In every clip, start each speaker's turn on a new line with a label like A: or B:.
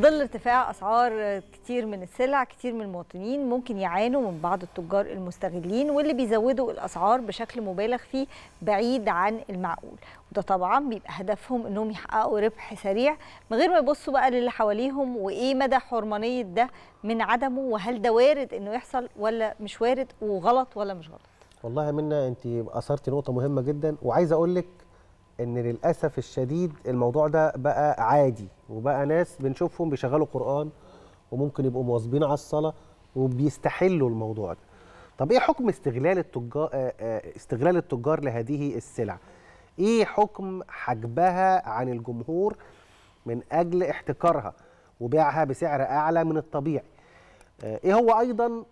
A: في ظل ارتفاع اسعار كتير من السلع كتير من المواطنين ممكن يعانوا من بعض التجار المستغلين واللي بيزودوا الاسعار بشكل مبالغ فيه بعيد عن المعقول وده طبعا بيبقى هدفهم انهم يحققوا ربح سريع من غير ما يبصوا بقى للي حواليهم وايه مدى حرمانيه ده من عدمه وهل ده وارد انه يحصل ولا مش وارد وغلط ولا مش غلط
B: والله منى انت اثرتي نقطه مهمه جدا وعايزه اقول لك ان للاسف الشديد الموضوع ده بقى عادي وبقى ناس بنشوفهم بيشغلوا قران وممكن يبقوا مواظبين على الصلاه وبيستحلوا الموضوع ده طب ايه حكم استغلال التجار آه، آه، استغلال التجار لهذه السلع ايه حكم حجبها عن الجمهور من اجل احتكارها وبيعها بسعر اعلى من الطبيعي آه، ايه هو ايضا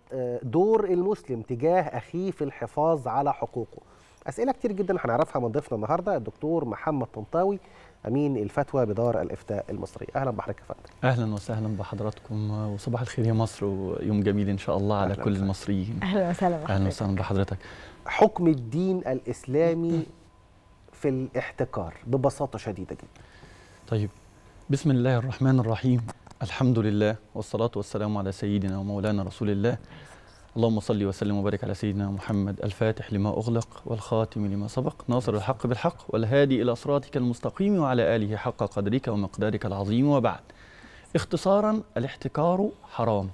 B: دور المسلم تجاه اخيه في الحفاظ على حقوقه اسئله كتير جدا هنعرفها من ضيفنا النهارده الدكتور محمد طنطاوي امين الفتوى بدار الافتاء المصري اهلا بحضرتك يا
C: فندم اهلا وسهلا بحضراتكم وصباح الخير يا مصر ويوم جميل ان شاء الله على كل وسهلا. المصريين اهلا وسهلا بحضرتك اهلا وسهلا بحضرتك حكم الدين الاسلامي
B: في الاحتكار ببساطه شديده جدا
C: طيب بسم الله الرحمن الرحيم الحمد لله والصلاة والسلام على سيدنا ومولانا رسول الله اللهم صل وسلم وبارك على سيدنا محمد الفاتح لما أغلق والخاتم لما سبق ناصر الحق بالحق والهادي إلى صراطك المستقيم وعلى آله حق قدرك ومقدارك العظيم وبعد اختصارا الاحتكار حرام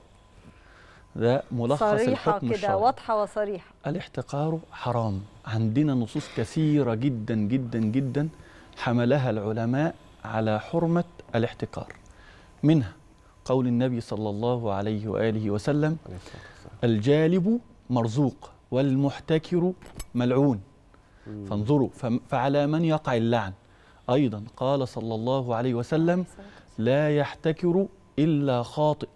C: ده ملخص الحكم صريحه كده
A: واضحة وصريحة
C: الاحتقار حرام عندنا نصوص كثيرة جدا جدا جدا حملها العلماء على حرمة الاحتكار منها قول النبي صلى الله عليه وآله وسلم الجالب مرزوق والمحتكر ملعون فانظروا فعلى من يقع اللعن أيضا قال صلى الله عليه وسلم لا يحتكر إلا خاطئ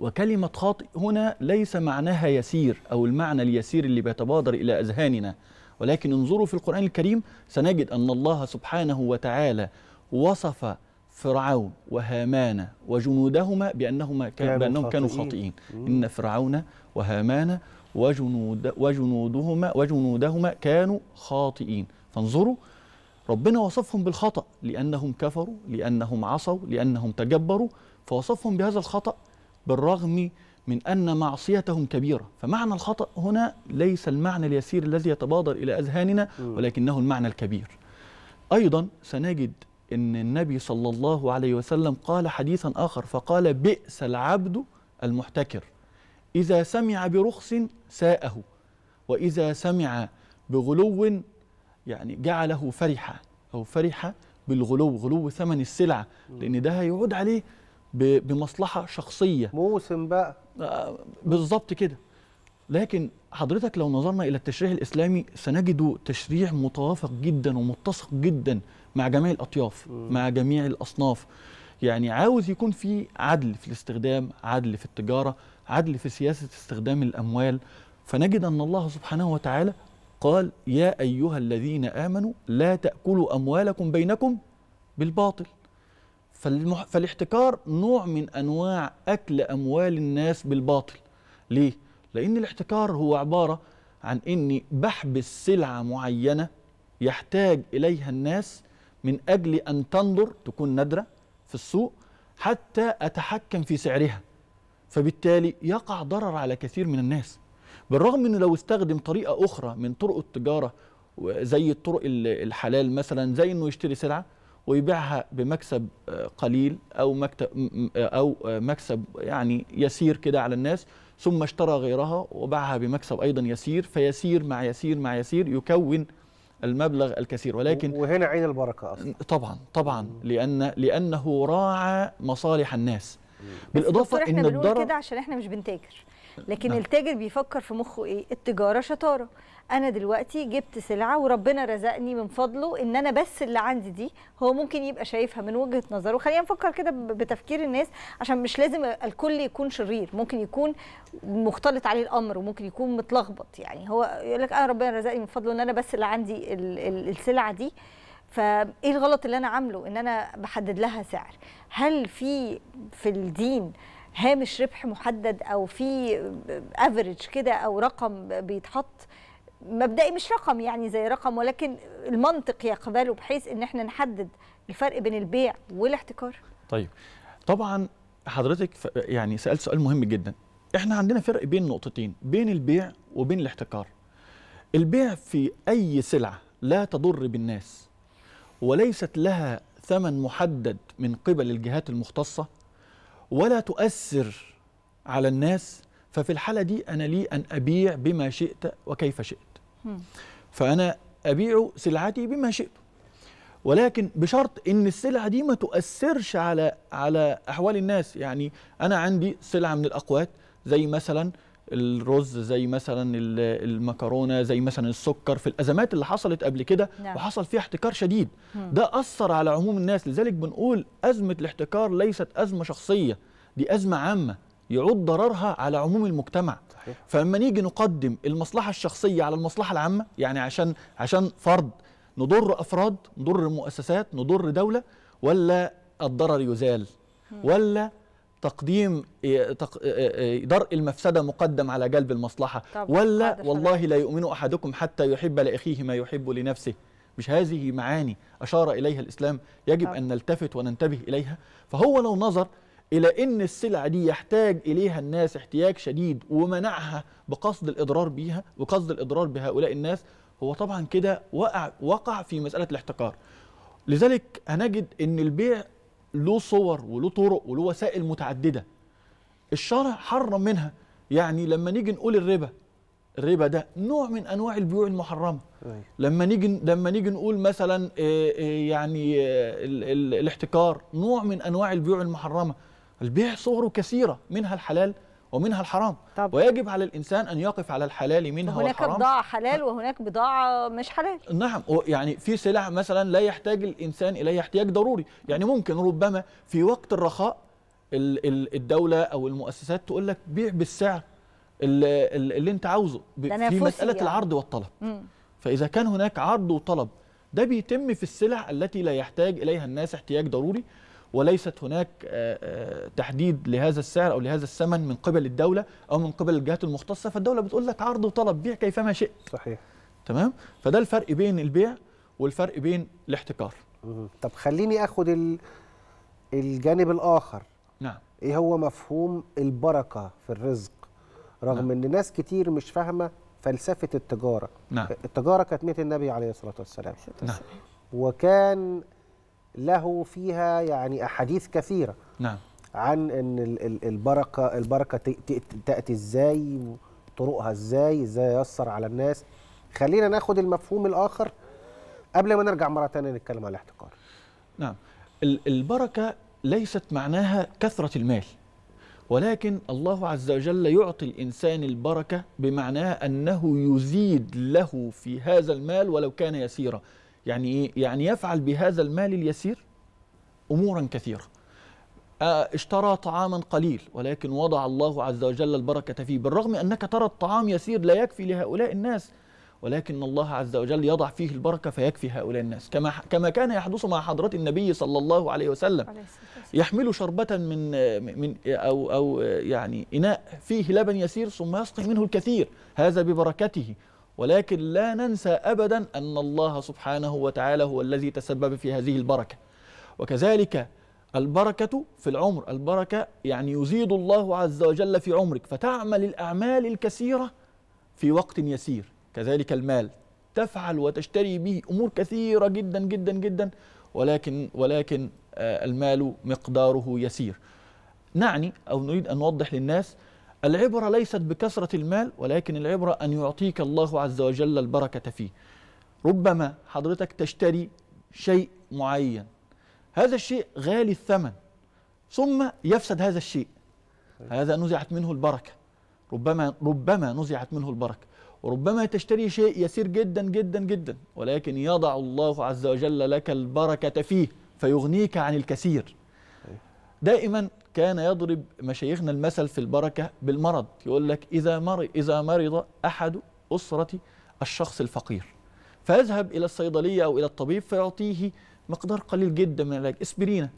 C: وكلمة خاطئ هنا ليس معناها يسير أو المعنى اليسير اللي بيتبادر إلى أذهاننا ولكن انظروا في القرآن الكريم سنجد أن الله سبحانه وتعالى وصف فرعون وهامان وجنودهما بانهما كانوا, بأنهم كانوا خاطئين إن فرعون وهامان وجنود وجنودهما وجنودهما كانوا خاطئين فانظروا ربنا وصفهم بالخطأ لأنهم كفروا لأنهم عصوا لأنهم تجبروا فوصفهم بهذا الخطأ بالرغم من أن معصيتهم كبيرة فمعنى الخطأ هنا ليس المعنى اليسير الذي يتبادر إلى أذهاننا ولكنه المعنى الكبير أيضا سنجد ان النبي صلى الله عليه وسلم قال حديثا اخر فقال بئس العبد المحتكر اذا سمع برخص ساءه واذا سمع بغلو يعني جعله فرحا او فرح بالغلو غلو ثمن السلعه لان ده هيعود عليه بمصلحه شخصيه موسم بقى آه، بالظبط كده لكن حضرتك لو نظرنا الى التشريح الاسلامي سنجد تشريع متوافق جدا ومتسق جدا مع جميع الاطياف م. مع جميع الاصناف يعني عاوز يكون في عدل في الاستخدام عدل في التجاره عدل في سياسه استخدام الاموال فنجد ان الله سبحانه وتعالى قال يا ايها الذين امنوا لا تاكلوا اموالكم بينكم بالباطل فالاحتكار نوع من انواع اكل اموال الناس بالباطل ليه لأن الاحتكار هو عبارة عن أني بحبس سلعة معينة يحتاج إليها الناس من أجل أن تندر تكون نادرة في السوق حتى أتحكم في سعرها فبالتالي يقع ضرر على كثير من الناس بالرغم أنه لو استخدم طريقة أخرى من طرق التجارة زي الطرق الحلال مثلا زي أنه يشتري سلعة ويبيعها بمكسب آه، قليل أو, مكتب آه، أو آه، مكسب يعني يسير كده على الناس ثم اشترى غيرها وباعها بمكسب أيضا يسير فيسير مع يسير مع يسير يكون المبلغ الكثير ولكن وهنا عين البركة أصلا طبعا طبعا لأن لأنه راعى مصالح الناس بالإضافة إن الضرر كده
A: عشان إحنا مش بنتاجر لكن نعم. التاجر بيفكر في مخه ايه التجاره شطاره انا دلوقتي جبت سلعه وربنا رزقني من فضله ان انا بس اللي عندي دي هو ممكن يبقى شايفها من وجهه نظره خلينا نفكر كده بتفكير الناس عشان مش لازم الكل يكون شرير ممكن يكون مختلط عليه الامر وممكن يكون متلخبط يعني هو يقول لك انا آه، ربنا رزقني من فضله ان انا بس اللي عندي السلعه دي فايه الغلط اللي انا عامله ان انا بحدد لها سعر هل في في الدين هامش ربح محدد او في افريج كده او رقم بيتحط مبدئي مش رقم يعني زي رقم ولكن المنطق يقبله بحيث ان احنا نحدد الفرق بين البيع والاحتكار
C: طيب طبعا حضرتك يعني سالت سؤال مهم جدا احنا عندنا فرق بين نقطتين بين البيع وبين الاحتكار البيع في اي سلعه لا تضر بالناس وليست لها ثمن محدد من قبل الجهات المختصه ولا تؤثر على الناس ففي الحالة دي أنا لي أن أبيع بما شئت وكيف شئت فأنا أبيع سلعتي بما شئت ولكن بشرط ان السلعه دي ما تؤثرش على على احوال الناس يعني انا عندي سلعه من الاقوات زي مثلا الرز زي مثلا المكرونه زي مثلا السكر في الازمات اللي حصلت قبل كده نعم. وحصل فيها احتكار شديد مم. ده اثر على عموم الناس لذلك بنقول ازمه الاحتكار ليست ازمه شخصيه دي ازمه عامه يعود ضررها على عموم المجتمع صحيح. فلما نيجي نقدم المصلحه الشخصيه على المصلحه العامه يعني عشان عشان فرد نضر افراد نضر مؤسسات نضر دوله ولا الضرر يزال مم. ولا تقديم إيه، إيه، إيه، درء المفسدة مقدم على جلب المصلحة ولا والله لا يؤمن أحدكم حتى يحب لأخيه ما يحب لنفسه مش هذه معاني أشار إليها الإسلام يجب أن نلتفت وننتبه إليها فهو لو نظر إلى أن السلعة دي يحتاج إليها الناس احتياج شديد ومنعها بقصد الإضرار بيها وقصد الإضرار بهؤلاء الناس هو طبعا كده وقع, وقع في مسألة الاحتكار لذلك هنجد أن البيع له صور وله طرق وله وسائل متعدده الشرع حرم منها يعني لما نيجي نقول الربا الربا ده نوع من انواع البيوع المحرمه أيوة. لما نيجي لما نيجي نقول مثلا آه، آه، يعني آه، الاحتكار نوع من انواع البيوع المحرمه البيع صوره كثيره منها الحلال ومنها الحرام طب. ويجب على الانسان ان يقف على الحلال منها وهناك والحرام هناك بضاعه
A: حلال وهناك بضاعه مش حلال
C: نعم يعني في سلع مثلا لا يحتاج الانسان اليها احتياج ضروري يعني ممكن ربما في وقت الرخاء الدوله او المؤسسات تقول لك بيع بالسعر اللي, اللي انت عاوزه في مساله يعني. العرض والطلب م. فاذا كان هناك عرض وطلب ده بيتم في السلع التي لا يحتاج اليها الناس احتياج ضروري وليست هناك آه، آه، تحديد لهذا السعر او لهذا الثمن من قبل الدوله او من قبل الجهات المختصه فالدوله بتقول لك عرض وطلب بيع كيفما شئت صحيح تمام فده الفرق بين البيع والفرق بين الاحتكار طب خليني اخد الجانب الاخر نعم
B: ايه هو مفهوم البركه في الرزق رغم نعم. ان ناس كتير مش فاهمه فلسفه التجاره نعم. التجاره كانت مهنه النبي عليه الصلاه والسلام نعم. وكان له فيها يعني أحاديث كثيرة نعم عن ان البركه البركه تاتي ازاي طرقها ازاي ازاي ياثر على الناس خلينا ناخد المفهوم الاخر قبل ما نرجع مره ثانيه نتكلم على الاحتقار
C: نعم البركه ليست معناها كثره المال ولكن الله عز وجل يعطي الانسان البركه بمعناها انه يزيد له في هذا المال ولو كان يسيرا يعني إيه؟ يعني يفعل بهذا المال اليسير أمورا كثيرة آه، اشترى طعاما قليل ولكن وضع الله عز وجل البركة فيه بالرغم أنك ترى الطعام يسير لا يكفي لهؤلاء الناس ولكن الله عز وجل يضع فيه البركة فيكفي هؤلاء الناس كما كما كان يحدث مع حضرة النبي صلى الله عليه وسلم يحمل شربة من من أو أو يعني إناء فيه لبن يسير ثم يسقي منه الكثير هذا ببركته ولكن لا ننسى أبدا أن الله سبحانه وتعالى هو الذي تسبب في هذه البركة وكذلك البركة في العمر البركة يعني يزيد الله عز وجل في عمرك فتعمل الأعمال الكثيرة في وقت يسير كذلك المال تفعل وتشتري به أمور كثيرة جدا جدا جدا ولكن ولكن آه، المال مقداره يسير نعني أو نريد أن نوضح للناس العبرة ليست بكثرة المال ولكن العبرة أن يعطيك الله عز وجل البركة فيه ربما حضرتك تشتري شيء معين هذا الشيء غالي الثمن ثم يفسد هذا الشيء هذا نزعت منه البركة ربما ربما نزعت منه البركة وربما تشتري شيء يسير جدا جدا جدا ولكن يضع الله عز وجل لك البركة فيه فيغنيك عن الكثير دائما كان يضرب مشايخنا المثل في البركة بالمرض يقول لك إذا مرض, إذا مرض أحد أسرة الشخص الفقير فيذهب إلى الصيدلية أو إلى الطبيب فيعطيه مقدار قليل جدا من العلاج اسبرينة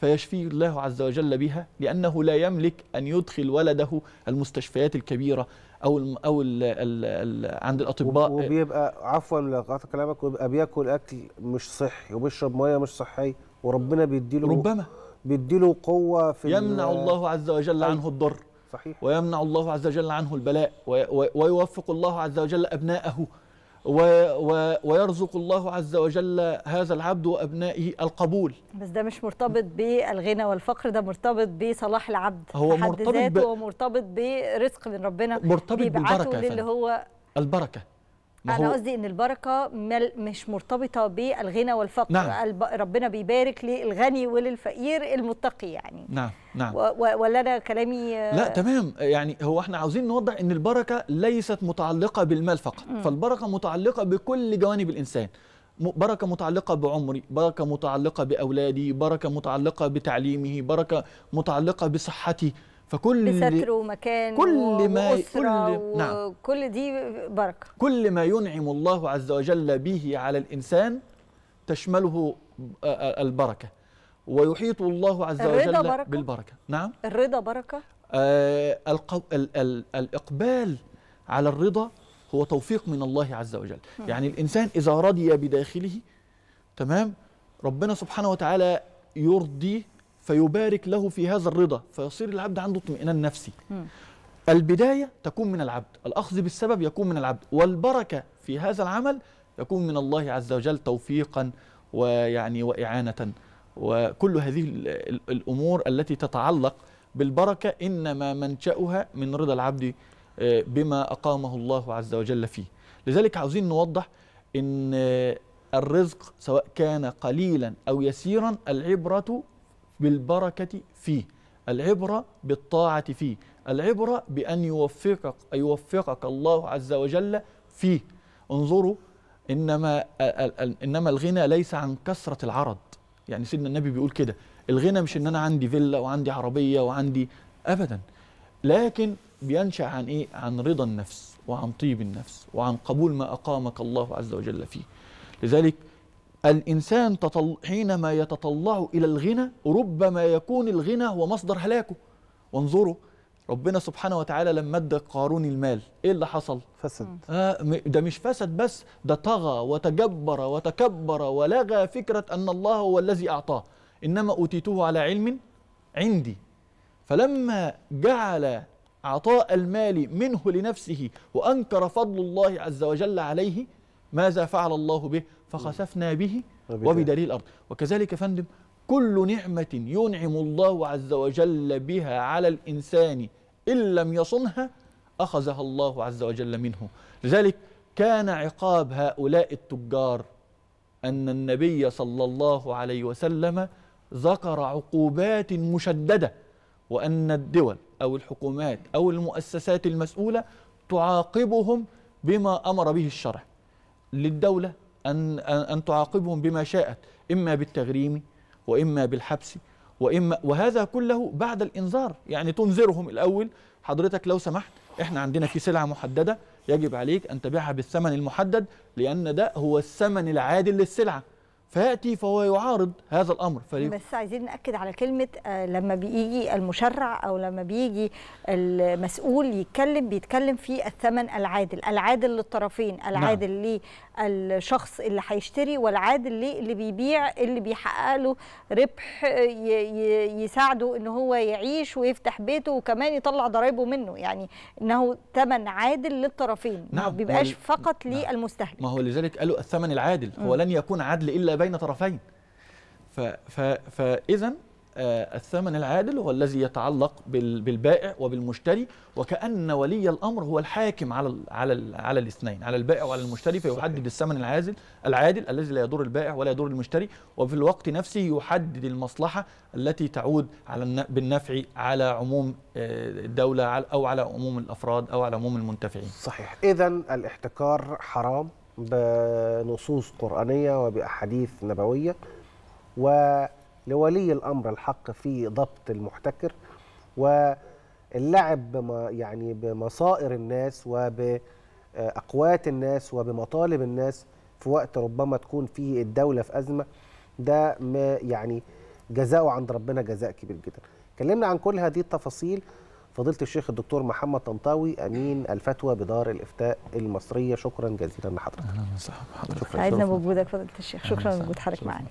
C: فيشفيه الله عز وجل بها لأنه لا يملك أن يدخل ولده المستشفيات الكبيرة أو الـ أو الـ الـ الـ عند الأطباء وبيبقى
B: عفوا لقطع كلامك ويبقى بياكل أكل مش صحي وبيشرب مية مش صحية وربنا بيديله ربما بيديله قوة في يمنع الله
C: عز وجل طيب. عنه الضر صحيح ويمنع الله عز وجل عنه البلاء ويوفق الله عز وجل أبنائه و و ويرزق الله عز وجل هذا العبد وابنائه القبول
A: بس ده مش مرتبط بالغنى والفقر ده مرتبط بصلاح العبد هو مرتبط ذاته ب... ومرتبط برزق من ربنا مرتبط بالبركه للي هو البركه انا قصدي ان البركه مش مرتبطه بالغنى والفقر نعم. ربنا بيبارك للغني وللفقير المتقي يعني
C: نعم نعم
A: ولا انا كلامي لا
C: تمام يعني هو احنا عاوزين نوضح ان البركه ليست متعلقه بالمال فقط م. فالبركه متعلقه بكل جوانب الانسان بركه متعلقه بعمري بركه متعلقه باولادي بركه متعلقه بتعليمه بركه متعلقه بصحتي فكل بستر
A: ومكان كل ما وأسرة كل نعم كل دي بركه
C: كل ما ينعم الله عز وجل به على الانسان تشمله آه، آه، البركه ويحيط الله عز وجل بركة؟ بالبركه نعم
A: الرضا بركه
C: آه القو... ال... ال... الاقبال على الرضا هو توفيق من الله عز وجل م. يعني الانسان اذا رضي بداخله تمام ربنا سبحانه وتعالى يرضي فيبارك له في هذا الرضا فيصير العبد عنده اطمئنان نفسي م. البداية تكون من العبد الأخذ بالسبب يكون من العبد والبركة في هذا العمل يكون من الله عز وجل توفيقا ويعني وإعانة وكل هذه الأمور التي تتعلق بالبركة إنما منشأها من رضا العبد آه، بما أقامه الله عز وجل فيه لذلك عاوزين نوضح إن الرزق سواء كان قليلا أو يسيرا العبرة بالبركة فيه العبرة بالطاعة فيه العبرة بأن يوفقك يوفقك الله عز وجل فيه انظروا إنما, إنما الغنى ليس عن كثرة العرض يعني سيدنا النبي بيقول كده الغنى مش إن أنا عندي فيلا وعندي عربية وعندي أبدا لكن بينشأ عن إيه؟ عن رضا النفس وعن طيب النفس وعن قبول ما أقامك الله عز وجل فيه لذلك الإنسان تطل... حينما يتطلع إلى الغنى ربما يكون الغنى هو مصدر هلاكه وانظروا ربنا سبحانه وتعالى لما ادى قارون المال ايه اللي حصل فسد آه ده مش فسد بس ده طغى وتجبر وتكبر ولغى فكره ان الله هو الذي اعطاه انما اوتيته على علم عندي فلما جعل عطاء المال منه لنفسه وانكر فضل الله عز وجل عليه ماذا فعل الله به نعم. فخسفنا به وبدليل الأرض وكذلك فندم كل نعمة ينعم الله عز وجل بها على الإنسان إن لم يصنها أخذها الله عز وجل منه لذلك كان عقاب هؤلاء التجار أن النبي صلى الله عليه وسلم ذكر عقوبات مشددة وأن الدول أو الحكومات أو المؤسسات المسؤولة تعاقبهم بما أمر به الشرع للدولة أن أن تعاقبهم بما شاءت إما بالتغريم وإما بالحبس وإما وهذا كله بعد الإنذار يعني تنذرهم الأول حضرتك لو سمحت إحنا عندنا في سلعة محددة يجب عليك أن تبيعها بالثمن المحدد لأن ده هو الثمن العادل للسلعة فياتي فهو يعارض هذا الامر فريق.
A: بس عايزين ناكد على كلمه آه، لما بيجي المشرع او لما بيجي المسؤول يتكلم بيتكلم في الثمن العادل العادل للطرفين نعم. العادل نعم. للشخص اللي هيشتري والعادل اللي بيبيع اللي بيحقق له ربح يساعده ان هو يعيش ويفتح بيته وكمان يطلع ضرايبه منه يعني انه ثمن عادل للطرفين نعم. ما بيبقاش فقط نعم. للمستهلك
C: ما هو لذلك قالوا الثمن العادل م. هو لن يكون عدل الا بين طرفين فاذا آه، الثمن العادل هو الذي يتعلق بالبائع وبالمشتري وكأن ولي الأمر هو الحاكم على على على الاثنين على البائع وعلى المشتري فيحدد الثمن العازل العادل الذي لا يضر البائع ولا يضر المشتري وفي الوقت نفسه يحدد المصلحة التي تعود على بالنفع على عموم آه، الدولة أو على عموم الأفراد أو على عموم المنتفعين صحيح
B: إذا الاحتكار حرام بنصوص قرآنية وبأحاديث نبوية ولولي الأمر الحق في ضبط المحتكر واللعب بما يعني بمصائر الناس وبأقوات الناس وبمطالب الناس في وقت ربما تكون فيه الدولة في أزمة ده ما يعني جزاؤه عند ربنا جزاء كبير جدا. كلمنا عن كل هذه التفاصيل فضيله الشيخ الدكتور محمد طنطاوي امين الفتوى بدار الافتاء المصريه شكرا جزيلا لحضرتك اهلا وسهلا بحضرتك سعدنا
A: بوجودك فضيله الشيخ شكرا لوجود حضرتك معانا